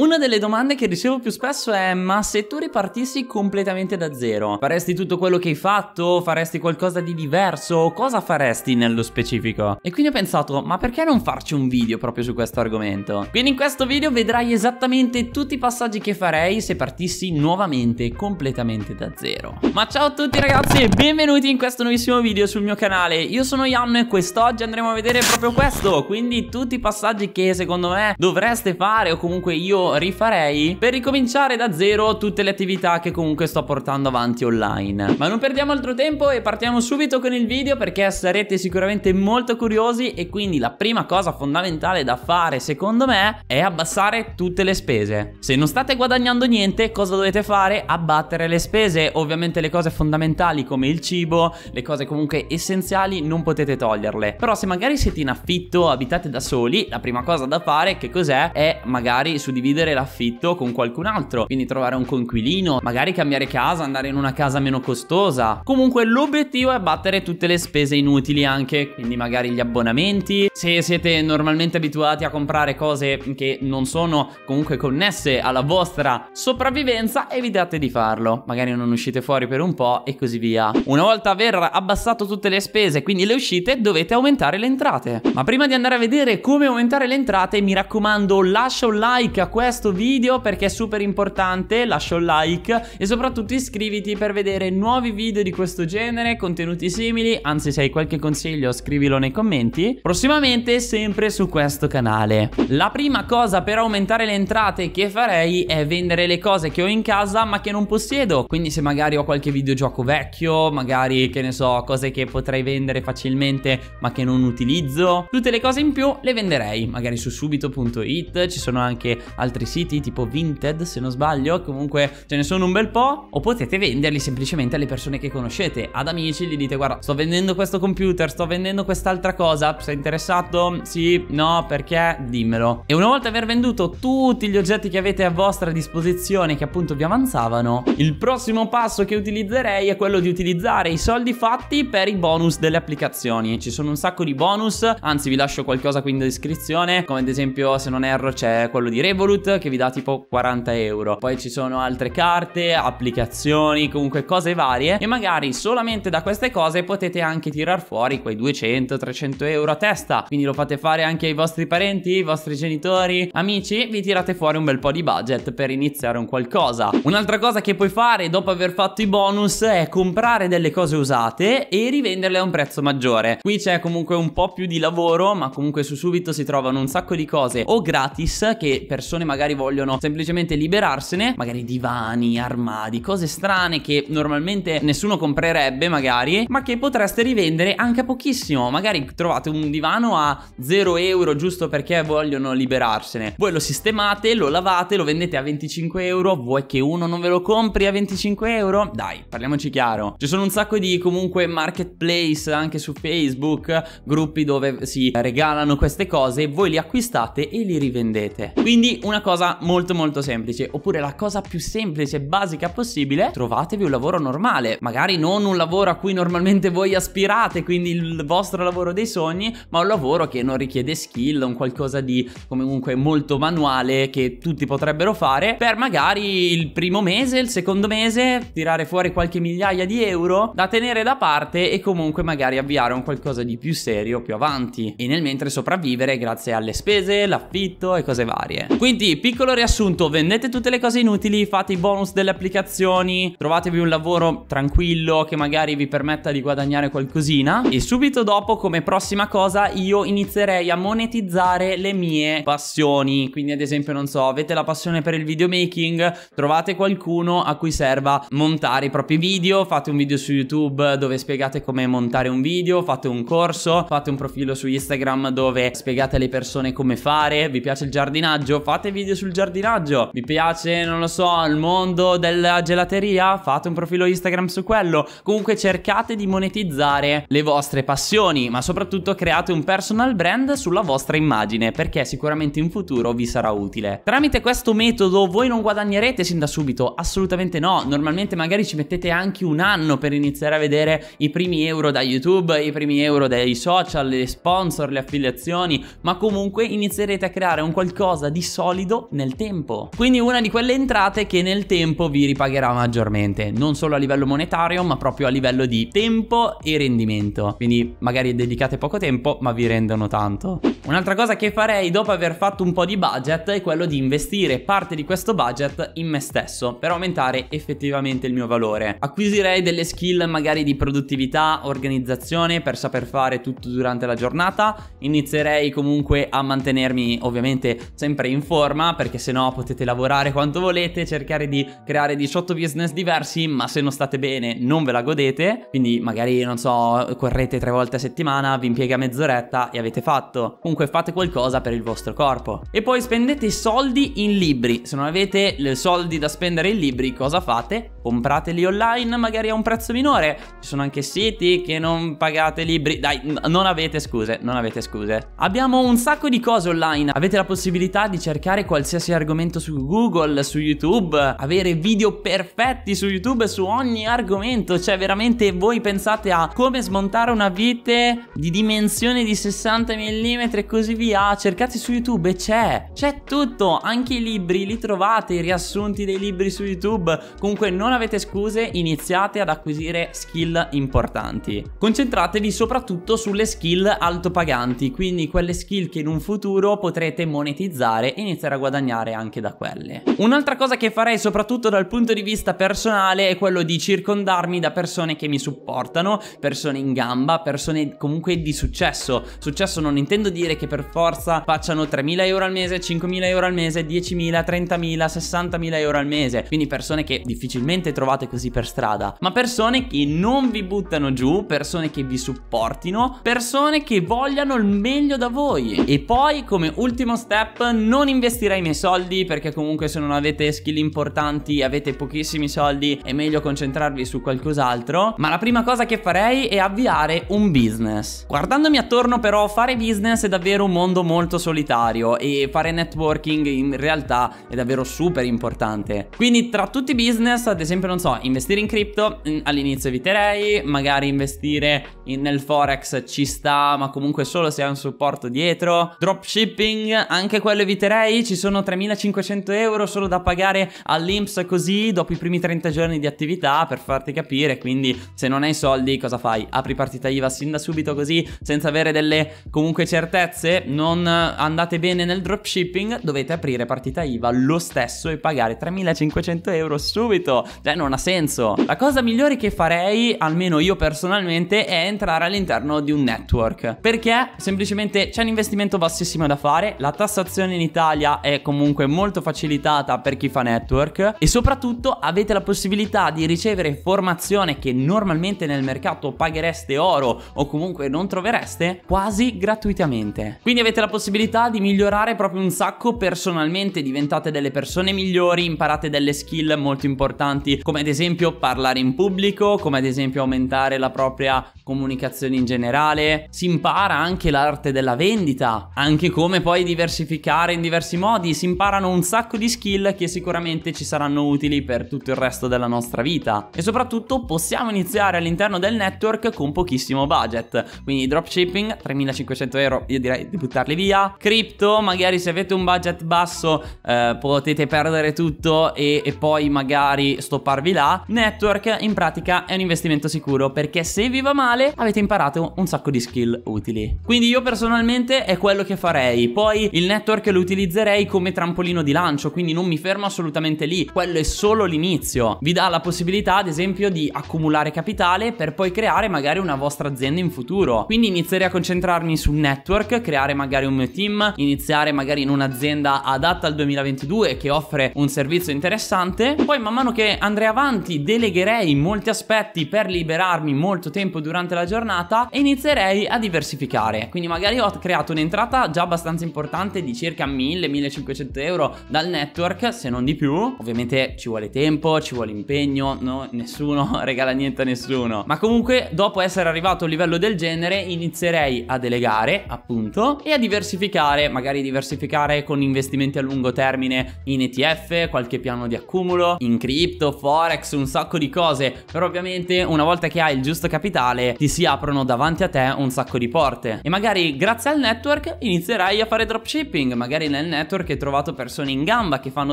Una delle domande che ricevo più spesso è ma se tu ripartissi completamente da zero, faresti tutto quello che hai fatto? Faresti qualcosa di diverso? Cosa faresti nello specifico? E quindi ho pensato ma perché non farci un video proprio su questo argomento? Quindi in questo video vedrai esattamente tutti i passaggi che farei se partissi nuovamente completamente da zero. Ma ciao a tutti ragazzi e benvenuti in questo nuovissimo video sul mio canale. Io sono Ianno e quest'oggi andremo a vedere proprio questo, quindi tutti i passaggi che secondo me dovreste fare o comunque io rifarei per ricominciare da zero tutte le attività che comunque sto portando avanti online. Ma non perdiamo altro tempo e partiamo subito con il video perché sarete sicuramente molto curiosi e quindi la prima cosa fondamentale da fare secondo me è abbassare tutte le spese. Se non state guadagnando niente cosa dovete fare? Abbattere le spese, ovviamente le cose fondamentali come il cibo, le cose comunque essenziali non potete toglierle. Però se magari siete in affitto, abitate da soli, la prima cosa da fare che cos'è? È magari suddividere condividere l'affitto con qualcun altro, quindi trovare un conquilino, magari cambiare casa, andare in una casa meno costosa. Comunque l'obiettivo è abbattere tutte le spese inutili anche, quindi magari gli abbonamenti, se siete normalmente abituati a comprare cose che non sono comunque connesse alla vostra sopravvivenza, evitate di farlo, magari non uscite fuori per un po' e così via. Una volta aver abbassato tutte le spese, quindi le uscite, dovete aumentare le entrate. Ma prima di andare a vedere come aumentare le entrate, mi raccomando lascia un like a questo questo video perché è super importante, lascia un like e soprattutto iscriviti per vedere nuovi video di questo genere, contenuti simili, anzi se hai qualche consiglio scrivilo nei commenti, prossimamente sempre su questo canale. La prima cosa per aumentare le entrate che farei è vendere le cose che ho in casa ma che non possiedo, quindi se magari ho qualche videogioco vecchio, magari che ne so, cose che potrei vendere facilmente ma che non utilizzo, tutte le cose in più le venderei, magari su subito.it ci sono anche altre altri siti tipo Vinted se non sbaglio, comunque ce ne sono un bel po', o potete venderli semplicemente alle persone che conoscete, ad amici gli dite guarda sto vendendo questo computer, sto vendendo quest'altra cosa, sei interessato? Sì, no, perché? Dimmelo. E una volta aver venduto tutti gli oggetti che avete a vostra disposizione che appunto vi avanzavano, il prossimo passo che utilizzerei è quello di utilizzare i soldi fatti per i bonus delle applicazioni, ci sono un sacco di bonus, anzi vi lascio qualcosa qui in descrizione, come ad esempio se non erro c'è quello di Revolut, Fruit che vi dà tipo 40 euro. Poi ci sono altre carte, applicazioni, comunque cose varie e magari solamente da queste cose potete anche tirar fuori quei 200-300 euro a testa. Quindi lo fate fare anche ai vostri parenti, ai vostri genitori, amici, vi tirate fuori un bel po' di budget per iniziare un qualcosa. Un'altra cosa che puoi fare dopo aver fatto i bonus è comprare delle cose usate e rivenderle a un prezzo maggiore. Qui c'è comunque un po' più di lavoro, ma comunque su subito si trovano un sacco di cose o gratis che persone magari vogliono semplicemente liberarsene, magari divani, armadi, cose strane che normalmente nessuno comprerebbe magari, ma che potreste rivendere anche a pochissimo, magari trovate un divano a 0 euro giusto perché vogliono liberarsene, voi lo sistemate, lo lavate, lo vendete a 25 euro, vuoi che uno non ve lo compri a 25 euro? Dai, parliamoci chiaro, ci sono un sacco di comunque marketplace anche su Facebook, gruppi dove si regalano queste cose, voi li acquistate e li rivendete. Quindi una una cosa molto molto semplice, oppure la cosa più semplice e basica possibile, trovatevi un lavoro normale, magari non un lavoro a cui normalmente voi aspirate, quindi il vostro lavoro dei sogni, ma un lavoro che non richiede skill, un qualcosa di comunque molto manuale che tutti potrebbero fare per magari il primo mese, il secondo mese, tirare fuori qualche migliaia di euro da tenere da parte e comunque magari avviare un qualcosa di più serio più avanti e nel mentre sopravvivere grazie alle spese, l'affitto e cose varie. Quindi quindi, piccolo riassunto, vendete tutte le cose inutili, fate i bonus delle applicazioni, trovatevi un lavoro tranquillo che magari vi permetta di guadagnare qualcosina e subito dopo come prossima cosa io inizierei a monetizzare le mie passioni. Quindi ad esempio, non so, avete la passione per il videomaking, trovate qualcuno a cui serva montare i propri video, fate un video su YouTube dove spiegate come montare un video, fate un corso, fate un profilo su Instagram dove spiegate alle persone come fare, vi piace il giardinaggio, fatevi video sul giardinaggio. Vi piace, non lo so, il mondo della gelateria? Fate un profilo Instagram su quello. Comunque cercate di monetizzare le vostre passioni, ma soprattutto create un personal brand sulla vostra immagine, perché sicuramente in futuro vi sarà utile. Tramite questo metodo voi non guadagnerete sin da subito, assolutamente no. Normalmente magari ci mettete anche un anno per iniziare a vedere i primi euro da YouTube, i primi euro dai social, le sponsor, le affiliazioni, ma comunque inizierete a creare un qualcosa di solido rapido nel tempo. Quindi una di quelle entrate che nel tempo vi ripagherà maggiormente, non solo a livello monetario, ma proprio a livello di tempo e rendimento. Quindi magari dedicate poco tempo, ma vi rendono tanto. Un'altra cosa che farei dopo aver fatto un po' di budget è quello di investire parte di questo budget in me stesso per aumentare effettivamente il mio valore. Acquisirei delle skill magari di produttività, organizzazione per saper fare tutto durante la giornata, inizierei comunque a mantenermi ovviamente sempre in forma piattaforma perché se no potete lavorare quanto volete, cercare di creare 18 business diversi, ma se non state bene non ve la godete, quindi magari non so, correte tre volte a settimana, vi impiega mezz'oretta e avete fatto. Comunque fate qualcosa per il vostro corpo. E poi spendete i soldi in libri. Se non avete soldi da spendere in libri, cosa fate? Comprateli online magari a un prezzo minore. Ci sono anche siti che non pagate libri. Dai, non avete scuse, non avete scuse. Abbiamo un sacco di cose online. Avete la possibilità di cercare trovare qualsiasi argomento su Google, su YouTube, avere video perfetti su YouTube su ogni argomento, cioè veramente voi pensate a come smontare una vite di dimensioni di 60 mm e così via, cercate su YouTube e c'è, c'è tutto, anche i libri li trovate, i riassunti dei libri su YouTube, comunque non avete scuse, iniziate ad acquisire skill importanti. Concentratevi soprattutto sulle skill altopaganti, quindi quelle skill che in un futuro potrete monetizzare e iniziare poter guadagnare anche da quelle. Un'altra cosa che farei soprattutto dal punto di vista personale è quello di circondarmi da persone che mi supportano, persone in gamba, persone comunque di successo. Successo non intendo dire che per forza facciano 3.000 euro al mese, 5.000 euro al mese, 10.000, 30.000, 60.000 euro al mese, quindi persone che difficilmente trovate così per strada, ma persone che non vi buttano giù, persone che vi supportino, persone che vogliano il meglio da voi. E poi come ultimo step non investire investirei i miei soldi perché comunque se non avete skill importanti avete pochissimi soldi è meglio concentrarvi su qualcos'altro ma la prima cosa che farei è avviare un business guardandomi attorno però fare business è davvero un mondo molto solitario e fare networking in realtà è davvero super importante quindi tra tutti i business ad esempio non so investire in cripto mm, all'inizio eviterei magari investire in, nel forex ci sta ma comunque solo se hai un supporto dietro dropshipping anche quello eviterei ci sono 3.500 euro solo da pagare all'Inps così dopo i primi 30 giorni di attività per farti capire, quindi se non hai soldi cosa fai? Apri partita IVA sin da subito così senza avere delle comunque certezze? Non andate bene nel dropshipping, dovete aprire partita IVA lo stesso e pagare 3.500 euro subito, cioè non ha senso. La cosa migliore che farei, almeno io personalmente, è entrare all'interno di un network perché semplicemente c'è un investimento bassissimo da fare, la tassazione in Italia è comunque molto facilitata per chi fa network e soprattutto avete la possibilità di ricevere formazione che normalmente nel mercato paghereste oro o comunque non trovereste quasi gratuitamente. Quindi avete la possibilità di migliorare proprio un sacco personalmente, diventate delle persone migliori, imparate delle skill molto importanti come ad esempio parlare in pubblico, come ad esempio aumentare la propria comunicazione in generale, si impara anche l'arte della vendita, anche come poi diversificare in diversi modi modi si imparano un sacco di skill che sicuramente ci saranno utili per tutto il resto della nostra vita e soprattutto possiamo iniziare all'interno del network con pochissimo budget quindi dropshipping 3500 euro io direi di buttarli via crypto magari se avete un budget basso eh, potete perdere tutto e, e poi magari stopparvi là network in pratica è un investimento sicuro perché se vi va male avete imparato un sacco di skill utili quindi io personalmente è quello che farei poi il network lo utilizzerei userei come trampolino di lancio, quindi non mi fermo assolutamente lì, quello è solo l'inizio. Vi dà la possibilità ad esempio di accumulare capitale per poi creare magari una vostra azienda in futuro. Quindi inizierei a concentrarmi sul network, creare magari un mio team, iniziare magari in un'azienda adatta al 2022 che offre un servizio interessante. Poi man mano che andrei avanti delegherei molti aspetti per liberarmi molto tempo durante la giornata e inizierei a diversificare. Quindi magari ho creato un'entrata già abbastanza importante di circa 1000-1500 1500 euro dal network, se non di più. Ovviamente ci vuole tempo, ci vuole impegno, no? nessuno regala niente a nessuno. Ma comunque dopo essere arrivato a un livello del genere inizierei a delegare, appunto, e a diversificare, magari diversificare con investimenti a lungo termine in ETF, qualche piano di accumulo, in cripto, forex, un sacco di cose. Però ovviamente una volta che hai il giusto capitale ti si aprono davanti a te un sacco di porte. E magari grazie al network inizierai a fare dropshipping, magari nel network network hai trovato persone in gamba che fanno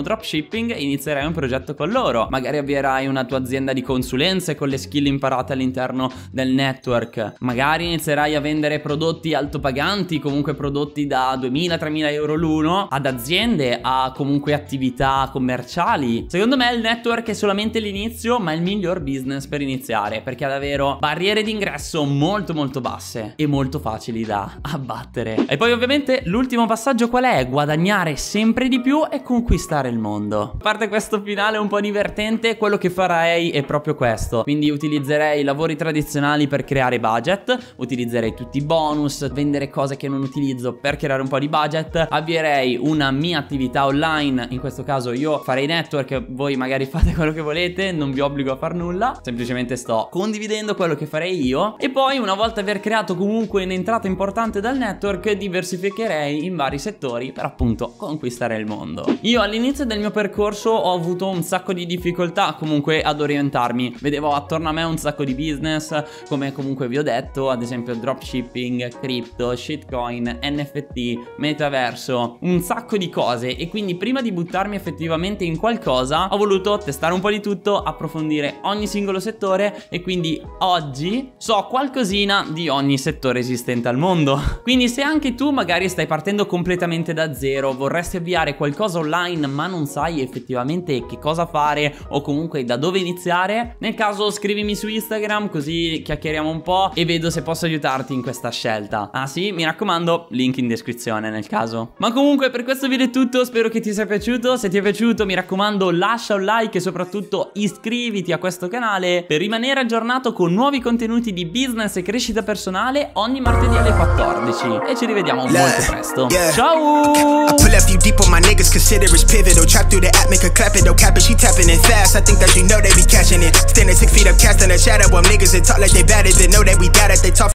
dropshipping e inizierai un progetto con loro. Magari avvierai una tua azienda di consulenze con le skill imparate all'interno del network. Magari inizierai a vendere prodotti altopaganti, comunque prodotti da 2000-3000 euro l'uno, ad aziende, a comunque attività commerciali. Secondo me il network è solamente l'inizio, ma è il miglior business per iniziare, perché ha davvero barriere d'ingresso molto molto basse e molto facili da abbattere. E poi ovviamente l'ultimo passaggio qual è? Guadagnare amare sempre di più e conquistare il mondo. A parte questo finale un po' divertente, quello che farei è proprio questo. Quindi utilizzerei i lavori tradizionali per creare budget, utilizzerei tutti i bonus, vendere cose che non utilizzo per creare un po' di budget, avvierei una mia attività online, in questo caso io farei network, voi magari fate quello che volete, non vi obbligo a far nulla, semplicemente sto condividendo quello che farei io e poi una volta aver creato comunque un'entrata importante dal network diversificherei in vari settori per appunto conquistare il mondo. Io all'inizio del mio percorso ho avuto un sacco di difficoltà comunque ad orientarmi, vedevo attorno a me un sacco di business, come comunque vi ho detto, ad esempio dropshipping, crypto, shitcoin, NFT, metaverso, un sacco di cose e quindi prima di buttarmi effettivamente in qualcosa ho voluto testare un po' di tutto, approfondire ogni singolo settore e quindi oggi so qualcosina di ogni settore esistente al mondo. Quindi se anche tu magari stai partendo completamente da zero, vorresti avviare qualcosa online ma non sai effettivamente che cosa fare o comunque da dove iniziare, nel caso scrivimi su Instagram così chiacchieriamo un po' e vedo se posso aiutarti in questa scelta. Ah sì, mi raccomando, link in descrizione nel caso. Ma comunque per questo video è tutto, spero che ti sia piaciuto, se ti è piaciuto mi raccomando lascia un like e soprattutto iscriviti a questo canale per rimanere aggiornato con nuovi contenuti di business e crescita personale ogni martedì alle 14 e ci rivediamo molto presto. Ciao! left you deep on my niggas, consider it's pivotal. Trap through the app, make a clap it, don't cap it, she tapping it fast. I think that you know they be catching it. Standing six feet up, casting a shadow. While niggas that talk like they batted, they know that we bad at they talk.